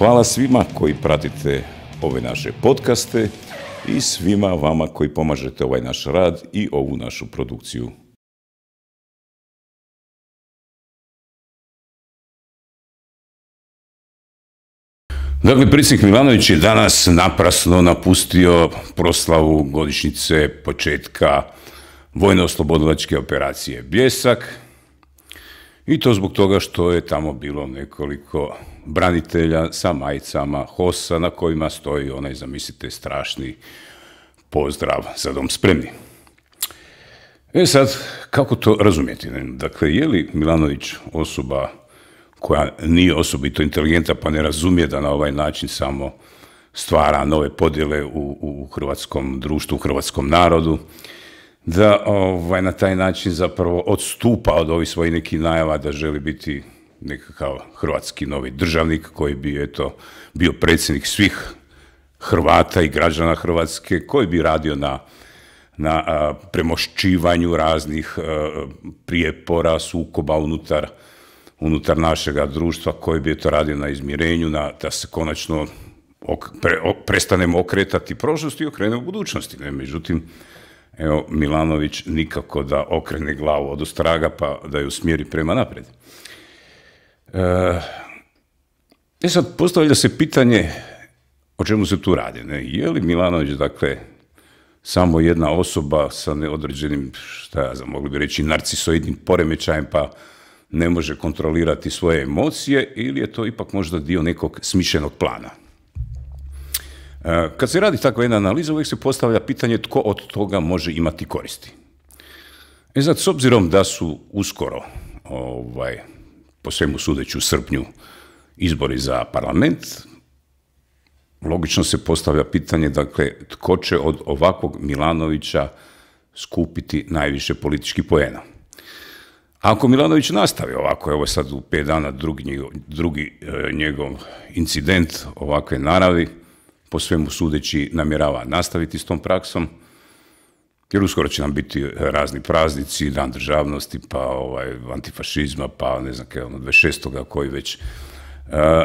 Hvala svima koji pratite ove naše podcaste i svima vama koji pomažete ovaj naš rad i ovu našu produkciju. Dakle, Prisnik Milanović je danas naprasno napustio proslavu godišnjice početka vojno-oslobodilačke operacije Bljesak i to zbog toga što je tamo bilo nekoliko branitelja sa majicama HOSA na kojima stoji onaj, zamislite, strašni pozdrav za dom spremni. E sad, kako to razumjeti? Dakle, je li Milanović osoba koja nije osobito inteligenta pa ne razumije da na ovaj način samo stvara nove podjele u, u hrvatskom društvu, u hrvatskom narodu, da ovaj, na taj način zapravo odstupa od ovih svojih nekih najava da želi biti nekakav hrvatski novi državnik koji bi eto bio predsjednik svih Hrvata i građana Hrvatske koji bi radio na na premošćivanju raznih prijepora, sukoba unutar, unutar našega društva koji bi to radio na izmirenju, na, da se konačno prestanemo okretati prošlost i okrenemo budućnosti. Ne? Međutim, evo, Milanović nikako da okrene glavu od ostraga pa da ju smjeri prema naprijed. E, e sad, postavlja se pitanje o čemu se tu radi. Ne? Je li Milanović, dakle, samo jedna osoba sa neodređenim, šta ja znam, mogli bi reći, narcisoidnim poremećajem, pa ne može kontrolirati svoje emocije, ili je to ipak možda dio nekog smišljenog plana? E, kad se radi takva jedna analiza, uvijek se postavlja pitanje tko od toga može imati koristi. E sad, s obzirom da su uskoro ovaj, po svemu sudeći u srpnju izbori za parlament, logično se postavlja pitanje, dakle, tko će od ovakvog Milanovića skupiti najviše političkih poena. Ako Milanović nastavi ovako, evo sad u pet dana drugi, drugi e, njegov incident ovakve naravi, po svemu sudeći namjerava nastaviti s tom praksom, jer uskoro će nam biti e, razni praznici, dan državnosti, pa ovaj, antifašizma, pa ne znam kaj, ono, 26. koji već. E,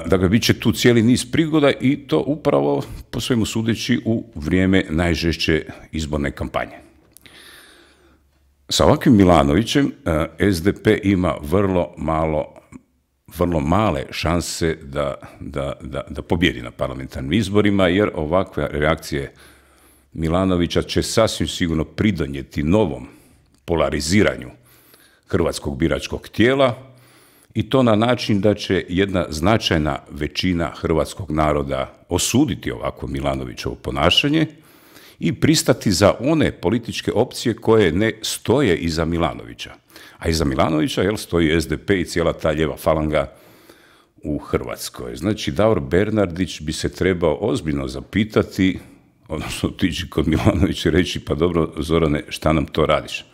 dakle, bit će tu cijeli niz prigoda i to upravo, po svemu sudeći, u vrijeme najžešće izborne kampanje. Sa ovakvim Milanovićem e, SDP ima vrlo malo vrlo male šanse da, da, da, da pobjedi na parlamentarnim izborima, jer ovakve reakcije Milanovića će sasvim sigurno pridonijeti novom polariziranju hrvatskog biračkog tijela i to na način da će jedna značajna većina hrvatskog naroda osuditi ovako Milanovićovo ponašanje i pristati za one političke opcije koje ne stoje iza Milanovića. A iza Milanovića jel, stoji SDP i cijela ta ljeva falanga u Hrvatskoj. Znači, Davor Bernardić bi se trebao ozbiljno zapitati odnosno otići kod Milanovića i reći, pa dobro, Zorane, šta nam to radiš?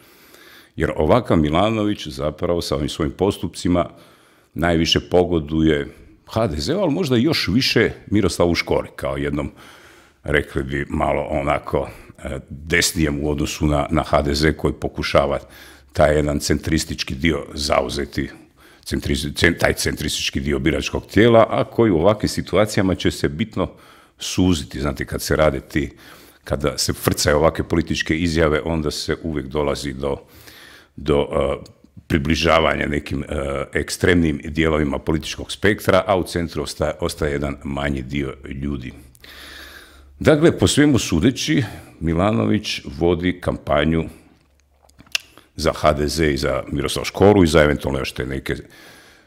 Jer ovakav Milanović zapravo sa ovim svojim postupcima najviše pogoduje hdz ali možda još više Miroslavu Škori, kao jednom, rekli bi, malo onako e, desnijem u odnosu na, na HDZ koji pokušava taj jedan centristički dio zauzeti, taj centristički dio biračkog tijela, a koji u ovakvim situacijama će se bitno suziti. Znate, kad se rade ti, kada se frcaju ovakve političke izjave, onda se uvijek dolazi do, do e, približavanja nekim e, ekstremnim dijelovima političkog spektra, a u centru ostaje, jedan manji dio ljudi. Dakle, po svemu sudeći, Milanović vodi kampanju za HDZ i za Miroslav Škoru i za eventualno još te neke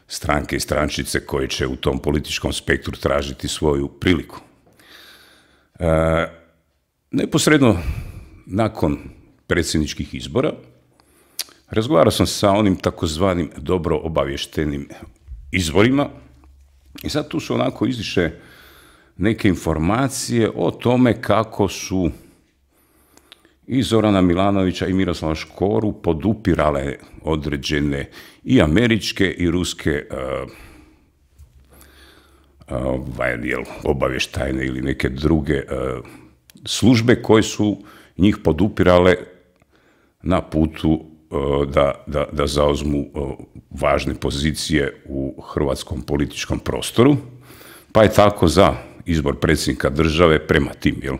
stranke i strančice koje će u tom političkom spektru tražiti svoju priliku. E, neposredno nakon predsjedničkih izbora razgovarao sam sa onim takozvanim dobro obavještenim izvorima i sad tu su onako izliše neke informacije o tome kako su i Zorana Milanovića i Miroslava Škoru podupirale određene i američke i ruske e, ovaj, obavještajne ili neke druge e, službe koje su njih podupirale na putu e, da, da, da zauzmu e, važne pozicije u hrvatskom političkom prostoru, pa je tako za izbor predsjednika države prema tim, jel,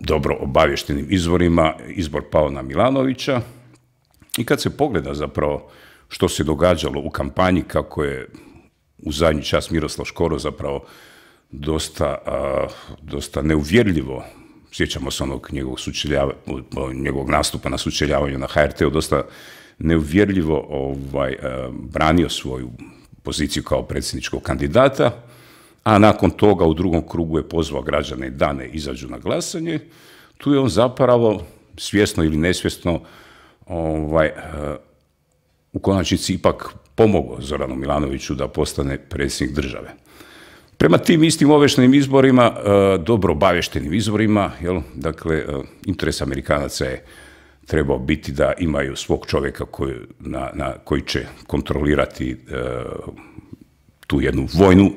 dobro obavještenim izvorima, izbor pao na Milanovića i kad se pogleda zapravo što se događalo u kampanji, kako je u zadnji čas Miroslav Škoro zapravo dosta, dosta neuvjerljivo sjećamo se onog njegovog, njegovog nastupa na sučeljavanju na hrt dosta neuvjerljivo ovaj, branio svoju poziciju kao predsjedničkog kandidata, a nakon toga u drugom krugu je pozvao građane da ne izađu na glasanje, tu je on zapravo svjesno ili nesvjesno ovaj, u konačnici ipak pomogao Zoranu Milanoviću da postane predsjednik države. Prema tim istim oveštenim izborima, e, dobro obaveštenim izborima, jel, dakle, e, interes Amerikanaca je trebao biti da imaju svog čovjeka koji, na, koji će kontrolirati e, tu jednu vojnu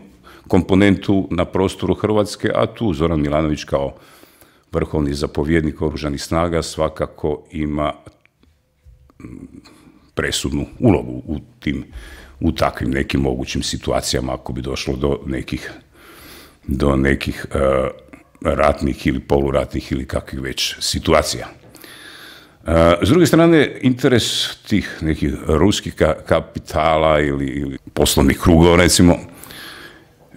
komponentu na prostoru Hrvatske, a tu Zoran Milanović kao vrhovni zapovjednik oružanih snaga svakako ima presudnu ulogu u tim u takvim nekim mogućim situacijama ako bi došlo do nekih do nekih e, ratnih ili poluratnih ili kakvih već situacija. E, s druge strane, interes tih nekih ruskih kapitala ili, ili poslovnih krugova, recimo,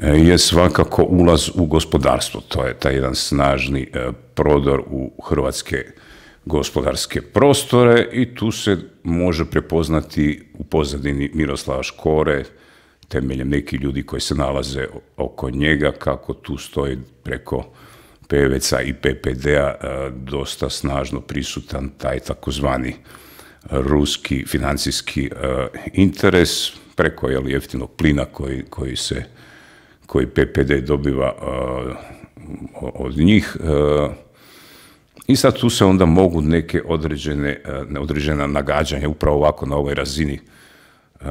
e, je svakako ulaz u gospodarstvo. To je taj jedan snažni e, prodor u hrvatske gospodarske prostore i tu se može prepoznati u pozadini Miroslava Škore, temeljem nekih ljudi koji se nalaze oko njega, kako tu stoji preko pvc i PPD-a e, dosta snažno prisutan taj takozvani ruski financijski e, interes preko li jeftinog plina koji, koji, se, koji PPD dobiva e, od njih i sad tu se onda mogu neke određene, e, određena nagađanja upravo ovako na ovoj razini e,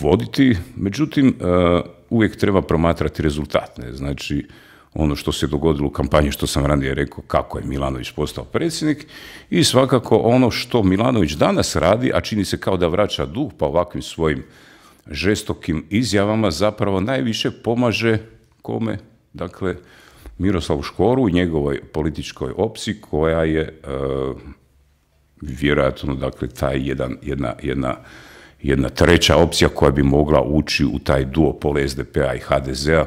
voditi, međutim e, uvijek treba promatrati rezultatne Znači, ono što se dogodilo u kampanji, što sam ranije rekao, kako je Milanović postao predsjednik i svakako ono što Milanović danas radi, a čini se kao da vraća duh pa ovakvim svojim žestokim izjavama zapravo najviše pomaže kome? Dakle, Miroslavu Škoru i njegovoj političkoj opciji koja je e, vjerojatno dakle taj jedan, jedna, jedna, jedna treća opcija koja bi mogla ući u taj duopol SDP-a i HDZ-a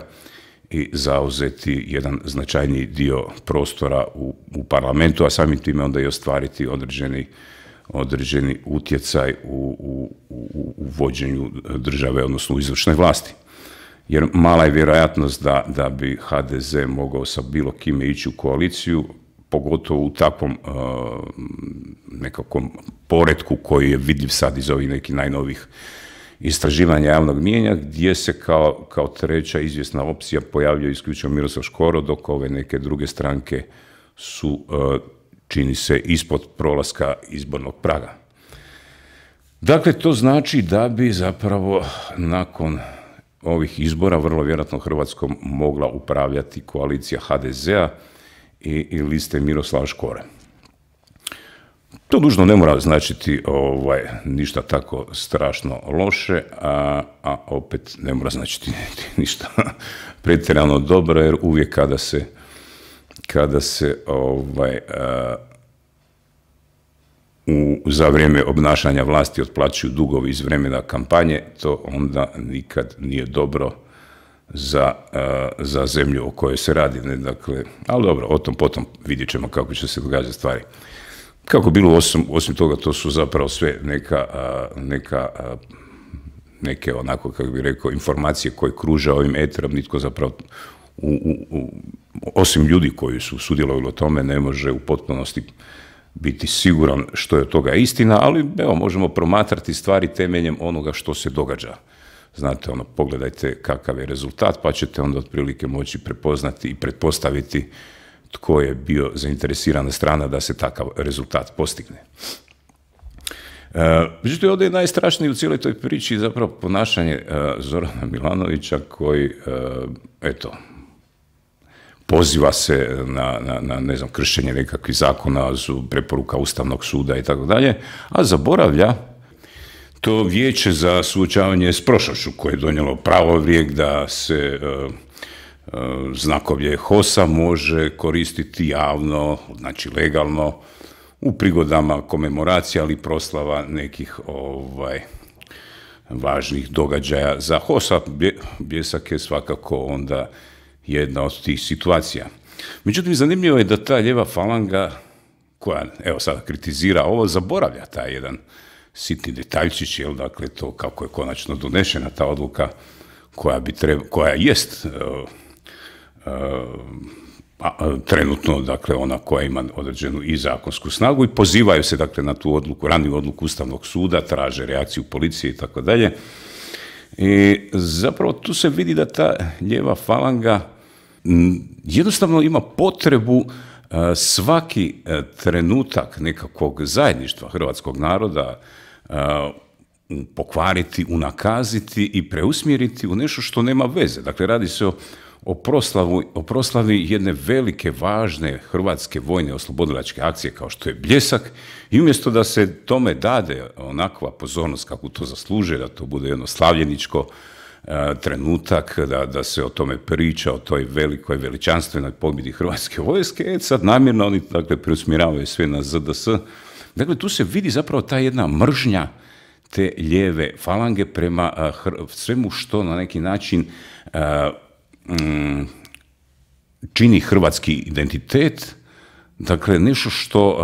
i zauzeti jedan značajniji dio prostora u, u parlamentu, a samim time onda i ostvariti određeni, određeni utjecaj u, u, u vođenju države, odnosno u izvršnoj vlasti jer mala je vjerojatnost da, da bi HDZ mogao sa bilo kime ići u koaliciju, pogotovo u takvom uh, nekakvom poretku koji je vidljiv sad iz ovih nekih najnovih istraživanja javnog mijenja, gdje se kao, kao treća izvjesna opcija pojavljuje isključivo Miroslav Škoro, dok ove neke druge stranke su, e, čini se, ispod prolaska izbornog praga. Dakle, to znači da bi zapravo nakon ovih izbora vrlo vjerojatno Hrvatskom mogla upravljati koalicija HDZ-a i, liste Miroslav Škore. To dužno ne mora značiti ovaj, ništa tako strašno loše, a, a opet ne mora značiti ništa pretjerano dobro, jer uvijek kada se, kada se ovaj, u, za vrijeme obnašanja vlasti otplaćuju dugovi iz vremena kampanje, to onda nikad nije dobro za, e, za zemlju o kojoj se radi. Dakle, ali dobro, o tom potom vidjet ćemo kako će se događati stvari. Kako bilo, osim, toga, to su zapravo sve neka, e, neka e, neke onako, kako bi rekao, informacije koje kruža ovim eterom, nitko zapravo u, u, osim ljudi koji su sudjelovali u tome, ne može u potpunosti biti siguran što je toga istina, ali evo, možemo promatrati stvari temeljem onoga što se događa. Znate, ono, pogledajte kakav je rezultat, pa ćete onda otprilike moći prepoznati i pretpostaviti tko je bio zainteresirana strana da se takav rezultat postigne. E, međutim, ovdje je najstrašniji u cijeloj toj priči zapravo ponašanje e, Zorana Milanovića koji, e, eto, poziva se na, na, na ne znam, kršenje nekakvih zakona, preporuka Ustavnog suda i tako dalje, a zaboravlja to vijeće za suočavanje s prošlošću koje je donijelo pravo da se znakovje e, znakovlje HOSA može koristiti javno, znači legalno, u prigodama komemoracija ali proslava nekih ovaj, važnih događaja za HOSA. Bjesak je svakako onda jedna od tih situacija. Međutim, zanimljivo je da ta ljeva falanga, koja, evo sada, kritizira ovo, zaboravlja taj jedan sitni detaljčić, jel, dakle, to kako je konačno donešena ta odluka koja bi treba, koja jest e, e, trenutno, dakle, ona koja ima određenu i zakonsku snagu i pozivaju se, dakle, na tu odluku, raniju odluku Ustavnog suda, traže reakciju policije i tako dalje. I zapravo tu se vidi da ta ljeva falanga jednostavno ima potrebu e, svaki e, trenutak nekakvog zajedništva hrvatskog naroda e, pokvariti, unakaziti i preusmjeriti u nešto što nema veze. Dakle, radi se o, proslavi jedne velike, važne hrvatske vojne oslobodilačke akcije kao što je Bljesak i umjesto da se tome dade onakva pozornost kako to zaslužuje, da to bude jedno slavljeničko E, trenutak da, da se o tome priča, o toj velikoj veličanstvenoj pobjedi Hrvatske vojske, e, sad namjerno oni dakle, preusmjeravaju sve na ZDS. Dakle, tu se vidi zapravo ta jedna mržnja te lijeve falange prema e, svemu što na neki način e, mm, čini hrvatski identitet, Dakle, nešto što,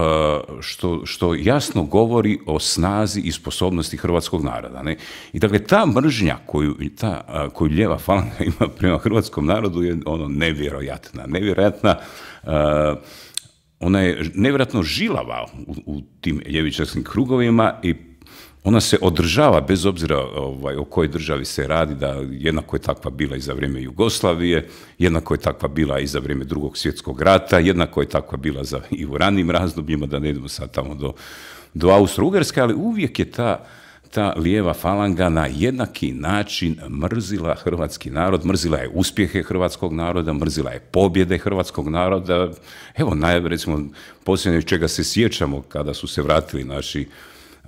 e, što, što, jasno govori o snazi i sposobnosti hrvatskog naroda. Ne? I dakle, ta mržnja koju, ta, e, koju ljeva falanga ima prema hrvatskom narodu je ono nevjerojatna. Nevjerojatna, e, ona je nevjerojatno žilava u, u tim ljevičarskim krugovima i ona se održava bez obzira ovaj, o kojoj državi se radi, da jednako je takva bila i za vrijeme Jugoslavije, jednako je takva bila i za vrijeme drugog svjetskog rata, jednako je takva bila za, i u ranim razdobljima, da ne idemo sad tamo do, do Austro-Ugarske, ali uvijek je ta, ta lijeva falanga na jednaki način mrzila hrvatski narod, mrzila je uspjehe hrvatskog naroda, mrzila je pobjede hrvatskog naroda. Evo, naj, recimo, posljednje čega se sjećamo kada su se vratili naši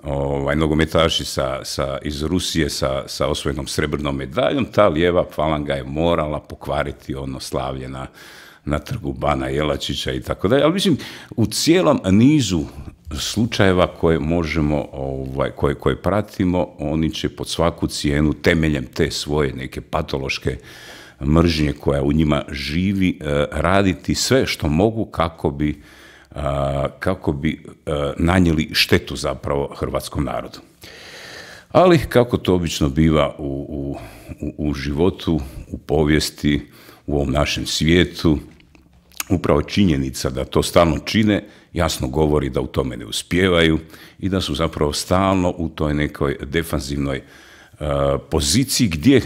ovaj, nogometaši sa, sa, iz Rusije sa, sa osvojenom srebrnom medaljom, ta lijeva falanga je morala pokvariti ono slavlje na, na trgu Bana Jelačića i tako dalje. Ali mislim, u cijelom nizu slučajeva koje možemo, ovaj, koje, koje pratimo, oni će pod svaku cijenu temeljem te svoje neke patološke mržnje koja u njima živi, eh, raditi sve što mogu kako bi kako bi nanijeli štetu zapravo hrvatskom narodu. Ali kako to obično biva u, u, u životu, u povijesti, u ovom našem svijetu, upravo činjenica da to stalno čine jasno govori da u tome ne uspijevaju i da su zapravo stalno u toj nekoj defanzivnoj poziciji gdje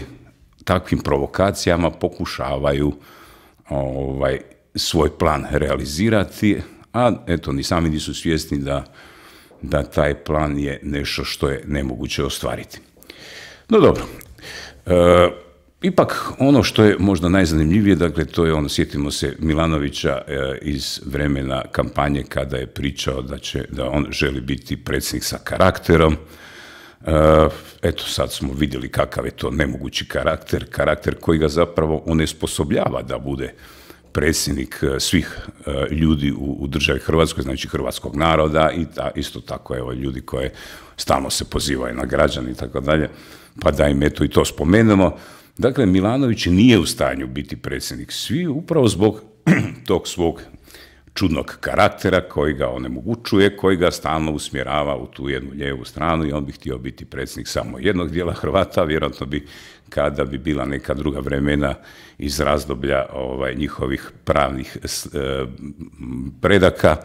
takvim provokacijama pokušavaju ovaj svoj plan realizirati a eto, ni sami nisu svjesni da, da taj plan je nešto što je nemoguće ostvariti. No dobro, e, ipak ono što je možda najzanimljivije, dakle to je ono, sjetimo se Milanovića e, iz vremena kampanje kada je pričao da, će, da on želi biti predsjednik sa karakterom, e, Eto, sad smo vidjeli kakav je to nemogući karakter, karakter koji ga zapravo onesposobljava da bude predsjednik e, svih e, ljudi u, državi Hrvatskoj, znači hrvatskog naroda i ta, isto tako evo ljudi koje stalno se pozivaju na građani i tako dalje, pa da im eto i to spomenemo. Dakle, Milanović nije u stanju biti predsjednik svi upravo zbog tog svog čudnog karaktera koji ga onemogućuje, koji ga stalno usmjerava u tu jednu lijevu stranu i on bi htio biti predsjednik samo jednog dijela Hrvata, vjerojatno bi kada bi bila neka druga vremena iz razdoblja ovaj, njihovih pravnih e, predaka,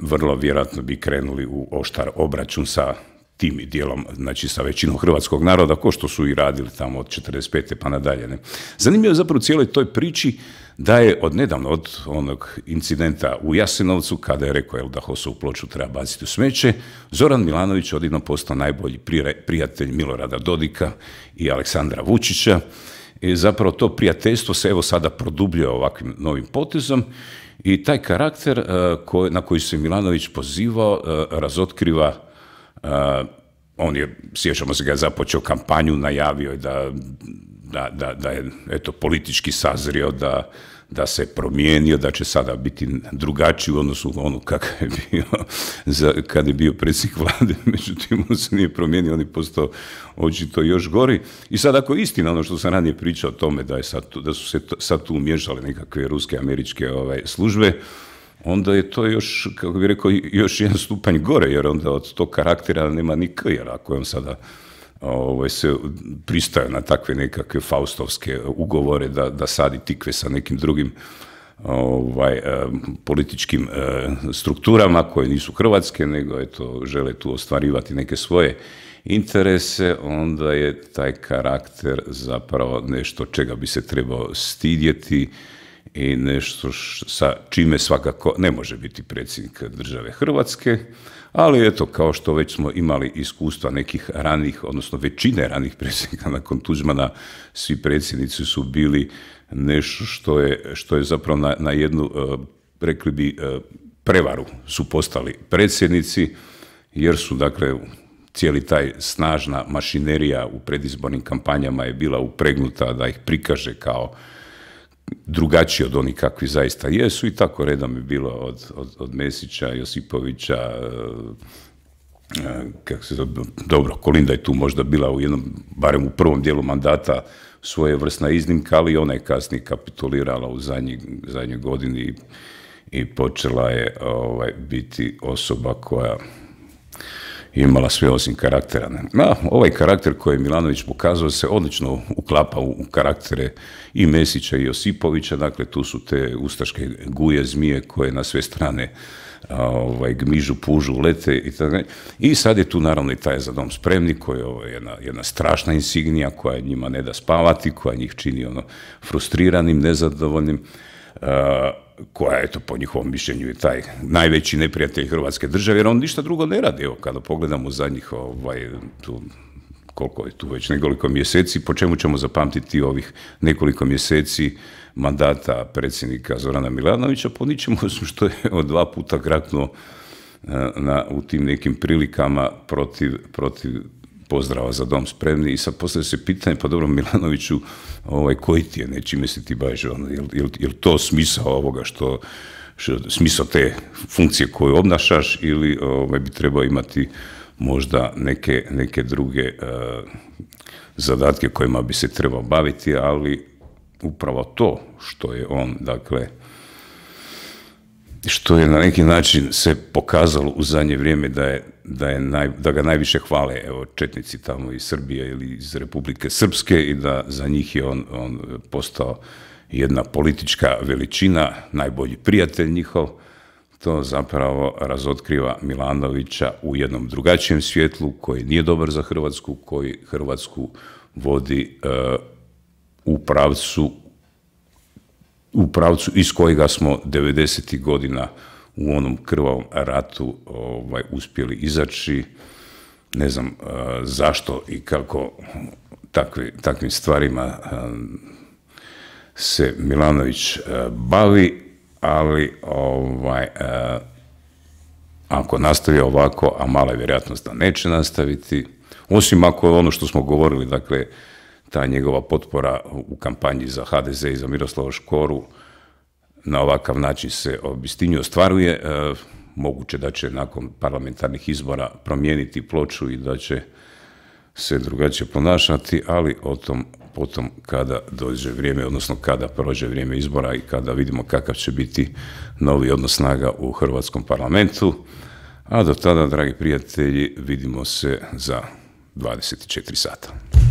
vrlo vjerojatno bi krenuli u oštar obračun sa tim dijelom, znači sa većinom hrvatskog naroda, ko što su i radili tamo od 45. pa nadalje. Ne? Zanimljivo je zapravo cijeloj toj priči da je od nedavno, od onog incidenta u Jasenovcu, kada je rekao da Hosovu ploču treba baciti u smeće, Zoran Milanović odjedno postao najbolji prijatelj Milorada Dodika i Aleksandra Vučića. I zapravo to prijateljstvo se evo sada produbljuje ovakvim novim potezom i taj karakter e, na koji se Milanović pozivao e, razotkriva e, on je, sjećamo se ga, započeo kampanju, najavio je da da, da, da je eto, politički sazrio, da, da se promijenio, da će sada biti drugačiji u odnosu na ono kakav je bio za, kad je bio predsjednik vlade, međutim on se nije promijenio, on je postao očito još gori. I sad ako je istina ono što sam ranije pričao o tome da, je sad, da su se sad tu umješale nekakve ruske, američke ovaj, službe, onda je to još, kako bih rekao, još jedan stupanj gore, jer onda od tog karaktera nema ni jer ako je on sada ovaj, se pristaje na takve nekakve faustovske ugovore da, da sadi tikve sa nekim drugim ovaj, eh, političkim eh, strukturama koje nisu hrvatske, nego eto, žele tu ostvarivati neke svoje interese, onda je taj karakter zapravo nešto čega bi se trebao stidjeti, i nešto sa čime svakako ne može biti predsjednik države Hrvatske, ali eto, kao što već smo imali iskustva nekih ranih, odnosno većine ranih predsjednika nakon Tuđmana, svi predsjednici su bili nešto što je, što je zapravo na, na jednu, e, rekli bi, e, prevaru su postali predsjednici, jer su, dakle, cijeli taj snažna mašinerija u predizbornim kampanjama je bila upregnuta da ih prikaže kao drugačiji od onih kakvi zaista jesu i tako redom je bilo od, od, od Mesića, Josipovića, e, e, kako se zove, dobro, Kolinda je tu možda bila u jednom, barem u prvom dijelu mandata vrsna iznimka, ali ona je kasnije kapitulirala u zadnjoj godini i, i počela je ovaj, biti osoba koja imala sve osim karaktera. No, ovaj karakter koji je Milanović pokazao se odlično uklapa u karaktere i Mesića i Josipovića, dakle tu su te ustaške guje, zmije koje na sve strane ovaj, gmižu, pužu, lete i I sad je tu naravno i taj za dom spremni koji je jedna, strašna insignija koja njima ne da spavati, koja njih čini ono frustriranim, nezadovoljnim koja je to po njihovom mišljenju je taj najveći neprijatelj Hrvatske države, jer on ništa drugo ne radi. Evo, kada pogledamo zadnjih ovaj, tu, koliko je tu već nekoliko mjeseci, po čemu ćemo zapamtiti ovih nekoliko mjeseci mandata predsjednika Zorana Milanovića, po ničemu što je od dva puta kratno eh, na, u tim nekim prilikama protiv, protiv pozdrava za dom spremni i sad postavlja se pitanje, pa dobro Milanoviću, ovaj, koji ti je, ne, se ti baviš, ono, jel, to smisao ovoga što, smisao te funkcije koju obnašaš ili ovaj, bi trebao imati možda neke, neke druge eh, zadatke kojima bi se trebao baviti, ali upravo to što je on, dakle, što je na neki način se pokazalo u zadnje vrijeme da, je, da, je naj, da ga najviše hvale evo, četnici tamo iz Srbije ili iz Republike Srpske i da za njih je on, on postao jedna politička veličina, najbolji prijatelj njihov, to zapravo razotkriva Milanovića u jednom drugačijem svjetlu koji nije dobar za Hrvatsku, koji Hrvatsku vodi e, u pravcu u pravcu iz kojega smo 90. godina u onom krvavom ratu ovaj, uspjeli izaći. Ne znam eh, zašto i kako takvi, takvim stvarima eh, se Milanović eh, bavi, ali ovaj, ako nastavi ovako, a mala je vjerojatnost da neće nastaviti, osim ako je ono što smo govorili, dakle, ta njegova potpora u kampanji za HDZ i za Miroslava Škoru na ovakav način se obistinju ostvaruje. E, moguće da će nakon parlamentarnih izbora promijeniti ploču i da će se drugačije ponašati, ali o tom potom kada dođe vrijeme, odnosno kada prođe vrijeme izbora i kada vidimo kakav će biti novi odnos snaga u Hrvatskom parlamentu. A do tada, dragi prijatelji, vidimo se za 24 sata.